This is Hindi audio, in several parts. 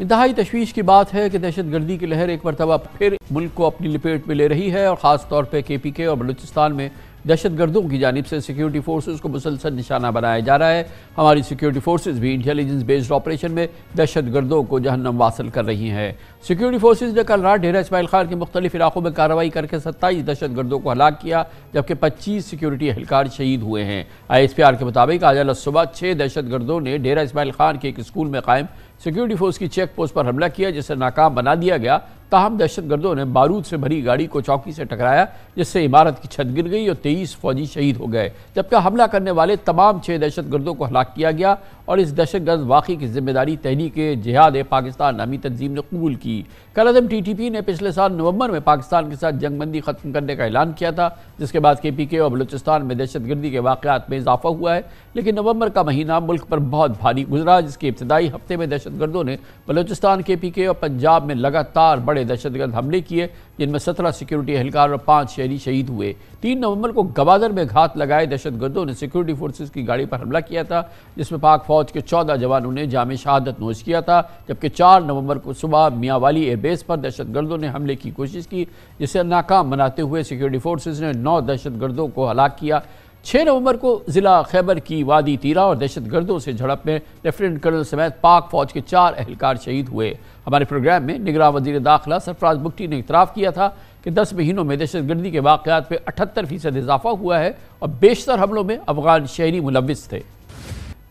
इंतहाई तशवीश की बात है कि दहशत गर्दी की लहर एक मरतबा फिर मुल्क को अपनी लपेट में ले रही है और ख़ास तौर पर के पी के और बलूचिस्तान में दहशत गर्दों की जानब से सिक्योरिटी फोर्सेज को मुसलसल निशाना बनाया जा रहा है हमारी सिक्योरिटी फोर्सेज भी इंटेलिजेंस बेस्ड ऑपरेशन में दहशत गर्दों को जहनम वासिल कर रही हैं सिक्योरिटी फोर्सेज ने कल रात डेरा इसमाइल खान के मुख्तलिफ इलाकों में कार्रवाई करके सत्ताईस दहशत गर्दों को हलाक किया जबकि पच्चीस सिक्योरिटी एहलकार शहीद हुए हैं आई एस पी आर के मुताबिक आज सुबह छः दहशत गर्दों ने डेरा इसमाइल खान के एक स्कूल में कायम सिक्योरिटी फोर्स की चेक पोस्ट पर हमला किया जिसे नाकाम बना दिया गया ताहम दहशतगर्दों ने बारूद से भरी गाड़ी को चौकी से टकराया जिससे इमारत की छत गिर गई और तेईस फौजी शहीद हो गए जबकि हमला करने वाले तमाम छः दहशतगर्दों को हलाक किया गया और इस दहशतगर्द वाकई की जिम्मेदारी तहरीक जिहाद पाकिस्तान नामी तंजीम ने कबूल की कल कलदम टी टी पी ने पिछले साल नवंबर में पाकिस्तान के साथ जंगबंदी ख़त्म करने का ऐलान किया था जिसके बाद के पी के और बलूचिस्तान में दहशतगर्दी के वाकत में इजाफा हुआ है लेकिन नवंबर का महीना मुल्क पर बहुत भारी गुजरा जिसके इब्तदाई हफ्ते में दहशत दहशतगर्दों ने बलोचिस्तान के पी के और पंजाब में लगातार बड़े दहशतगर्द हमले किए जिनमें सत्रह सिक्योरिटी एहलकार और पाँच शहरी शहीद हुए तीन नवंबर को गवादर में घात लगाए दहशतगर्दों ने सिक्योरिटी फोर्सेज की गाड़ी पर हमला किया था जिसमें पाक फौज के चौदह जवानों ने जाम शहादत नोज किया था जबकि चार नवंबर को सुबह मियावाली एयरबेस पर दहशतगर्दों ने हमले की कोशिश की जिसे नाकाम बनाते हुए सिक्योरिटी फोर्सेज ने नौ दहशतगर्दों को हलाक किया छः नवंबर को ज़िला खैबर की वादी तीरा और दहशत गर्दों से झड़प में लेफ्टिनेंट कर्नल समेत पाक फौज के चार अहलकार शहीद हुए हमारे प्रोग्राम में निगरान वजीर दाखिला सरफराज बुगटी ने इतराफ़ किया था कि दस महीनों में दहशत गर्दी के वाक़ात पर अठहत्तर फ़ीसद इजाफा हुआ है और बेशतर हमलों में अफगान शहरी मुलविस थे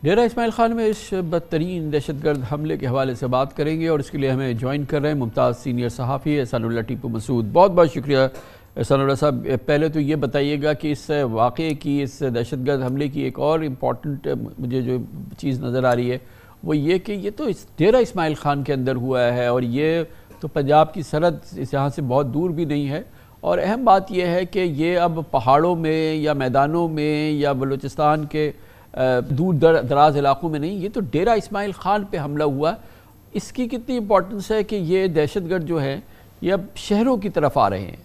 डेरा इसमाइल खान में इस बदतरीन दहशत गर्द हमले के हवाले से बात करेंगे और इसके लिए हमें ज्वाइन कर रहे हैं मुमताज़ सीनियर सहाफ़ी एहसानुल्ला टीपू मसूद बहुत बहुत शुक्रिया सनोरा साहब पहले तो ये बताइएगा कि इस वाक़े की इस दहशत गर्द हमले की एक और इम्पॉर्टेंट मुझे जो चीज़ नज़र आ रही है वो ये कि ये तो इस डेरा इसमाइल ख़ान के अंदर हुआ है और ये तो पंजाब की सरहद इस यहाँ से बहुत दूर भी नहीं है और अहम बात यह है कि ये अब पहाड़ों में या मैदानों में या बलूचिस्तान के दूर दर, दराज इलाकों में नहीं ये तो डेरा इसमाइल ख़ान पर हमला हुआ इसकी कितनी इम्पोर्टेंस है कि ये दहशत गर्द जो है ये अब शहरों की तरफ आ रहे हैं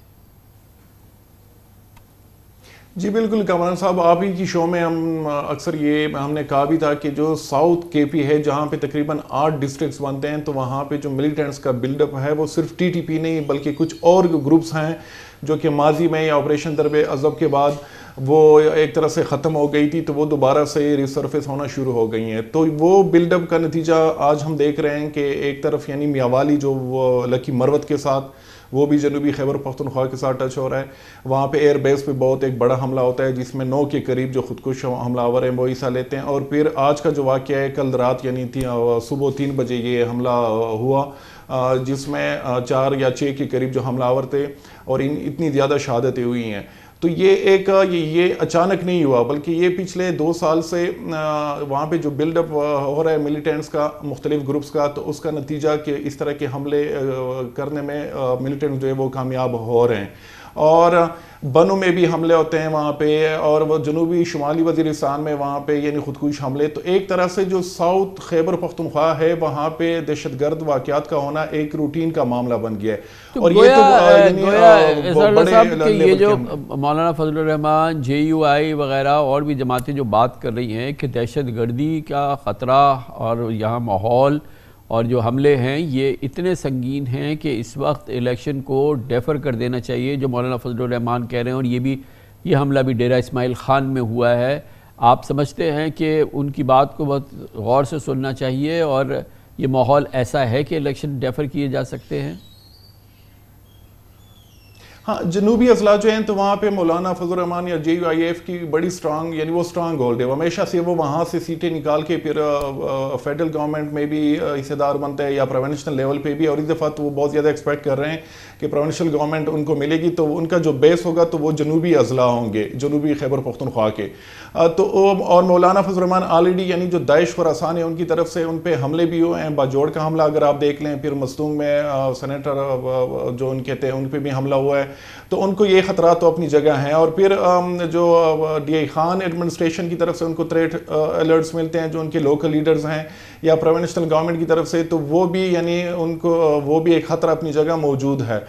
जी बिल्कुल कमरान साहब आप ही की शो में हम अक्सर ये हमने कहा भी था कि जो साउथ के पी है जहाँ पे तकरीबन आठ डिस्ट्रिक्ट्स बनते हैं तो वहाँ पे जो मिलिटेंट्स का बिल्डअप है वो सिर्फ टीटीपी नहीं बल्कि कुछ और ग्रुप्स हैं जो कि माजी में या ऑपरेशन दरब अजब के बाद वो एक तरह से ख़त्म हो गई थी तो वो दोबारा से रिसर्फेस होना शुरू हो गई हैं तो वो बिल्डअप का नतीजा आज हम देख रहे हैं कि एक तरफ यानी मियावाली जो लकी मरवत के साथ वो भी जनूबी खैबर पख्तनख्वा के साथ टच हो रहा है वहाँ पे एयरबेस पे बहुत एक बड़ा हमला होता है जिसमें नौ के करीब जो खुदकुश हमलावर हैं वो हिस्सा लेते हैं और फिर आज का जो वाक़ है कल रात यानी थी सुबह तीन बजे ये हमला हुआ जिसमें चार या छः के करीब जो हमलावर थे और इन इतनी ज़्यादा शहादतें हुई हैं तो ये एक ये, ये अचानक नहीं हुआ बल्कि ये पिछले दो साल से वहाँ पे जो बिल्डअप हो रहा है मिलिटेंट्स का मुख्तलिफ ग्रुप्स का तो उसका नतीजा कि इस तरह के हमले करने में मिलिटेंट जो है वो कामयाब हो रहे हैं और बनों में भी हमले होते हैं वहाँ पे और वो जनूबी शुमाली वजीरस्तान में वहाँ पे यानी खुदकुश हमले तो एक तरह से जो साउथ खैबर पख्तनख्वा है वहाँ पे दहशत गर्द वाक़ात का होना एक रूटीन का मामला बन गया है तो और ये तो ये जो मौलाना रहमान जे यू आई वगैरह और भी जमातें जो बात कर रही हैं कि दहशत गर्दी का ख़तरा और यहाँ माहौल और जो हमले हैं ये इतने संगीन हैं कि इस वक्त इलेक्शन को डेफर कर देना चाहिए जो मौलाना फजलरहमान कह रहे हैं और ये भी ये हमला भी डेरा इसमाइल ख़ान में हुआ है आप समझते हैं कि उनकी बात को बहुत गौर से सुनना चाहिए और ये माहौल ऐसा है कि इलेक्शन डेफर किए जा सकते हैं हाँ जनूबी अजला जो हैं तो वहाँ पे मौलाना फजल रमान या जे यू आई एफ की बड़ी स्ट्रांग यानी वो स्ट्रांग होल्ड है हमेशा से वो वहाँ से सीटें निकाल के फिर फेडरल गवर्नमेंट में भी हिस्सेदार बनते हैं या प्रोवेंशनल लेवल पे भी और इस दफ़ा तो वो बहुत ज़्यादा एक्सपेक्ट कर रहे हैं कि प्रोवेंशनल गवर्नमेंट उनको मिलेगी तो उनका जो बेस होगा तो वो जनूबी अजला होंगे जनूबी खैबर पख्तनख्वा के तो और मौलाना फजल रमान ऑलरेडी यानी जो दाइश और आसान है उनकी तरफ से उन पर हमले भी हुए हैं बाजोड़ का हमला अगर आप देख लें फिर मस्तूंग में सनेटर जो उनके थे उन पर भी हमला हुआ है तो उनको ये ख़तरा तो अपनी जगह हैं और फिर जो डी खान एडमिनिस्ट्रेशन की तरफ से उनको थ्रेट अलर्ट्स मिलते हैं जो उनके लोकल लीडर्स हैं या प्रोविंशल गवर्नमेंट की तरफ से तो वो भी यानी उनको वो भी एक ख़तरा अपनी जगह मौजूद है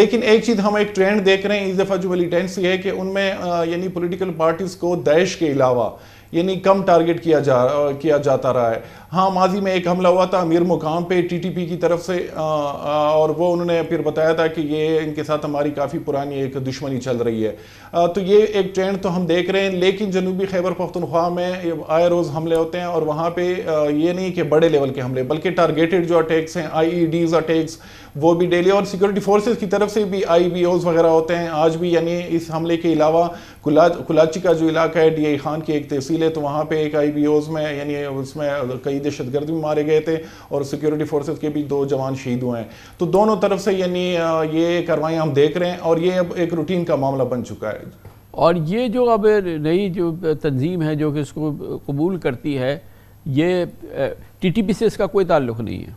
लेकिन एक चीज़ हम एक ट्रेंड देख रहे हैं इस दफ़ा जो मिलिटेंसी है कि उनमें यानी पोलिटिकल पार्टीज़ को दैश के अलावा यानी कम टारगेट किया जा किया जाता रहा है हाँ माजी में एक हमला हुआ था अमीर मुकाम पे टीटीपी की तरफ से आ, आ, और वो उन्होंने फिर बताया था कि ये इनके साथ हमारी काफ़ी पुरानी एक दुश्मनी चल रही है आ, तो ये एक ट्रेंड तो हम देख रहे हैं लेकिन जनूबी खैबर पख्तनख्वा में आए रोज़ हमले होते हैं और वहाँ पर ये नहीं कि बड़े लेवल के हमले बल्कि टारगेटेड जो अटैक्स हैं आई अटैक्स e वो भी डेली और सिक्योरिटी फोर्सेज की तरफ से भी आई वगैरह होते हैं आज भी यानी इस हमले के अलावा कुलाची का जो इलाका है डी खान की एक तहसील इसीलिए तो वहाँ पे एक आई में यानी उसमें कई दहशत भी मारे गए थे और सिक्योरिटी फोर्सेस के भी दो जवान शहीद हुए हैं तो दोनों तरफ से यानी ये कार्रवाई हम देख रहे हैं और ये अब एक रूटीन का मामला बन चुका है और ये जो अब नई जो तंजीम है जो कि इसको कबूल करती है ये टी से इसका कोई ताल्लुक नहीं है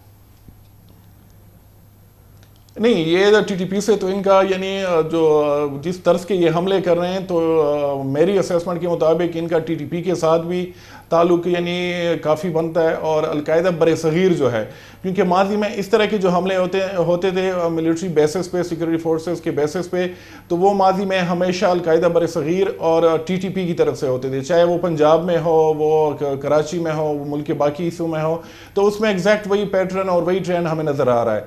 नहीं ये टीटीपी से तो इनका यानी जो जिस तर्ज के ये हमले कर रहे हैं तो मेरी असेसमेंट के मुताबिक इनका टीटीपी के साथ भी ताल्लुक यानी काफ़ी बनता है और अलकायदा बर सग़ीर जो है क्योंकि माजी में इस तरह के जो हमले होते होते थे मिलिट्री बेसिस पे सिक्योरिटी फोर्सेस के बेसिस पे तो वो माजी में हमेशा अलकायदा बर सग़ीर और टीटीपी की तरफ से होते थे चाहे वो पंजाब में हो वो कराची में हो वो मुल्क के बाकी हिस्सों में हो तो उसमें एग्जैक्ट वही पैटर्न और वही ट्रेंड हमें नज़र आ रहा है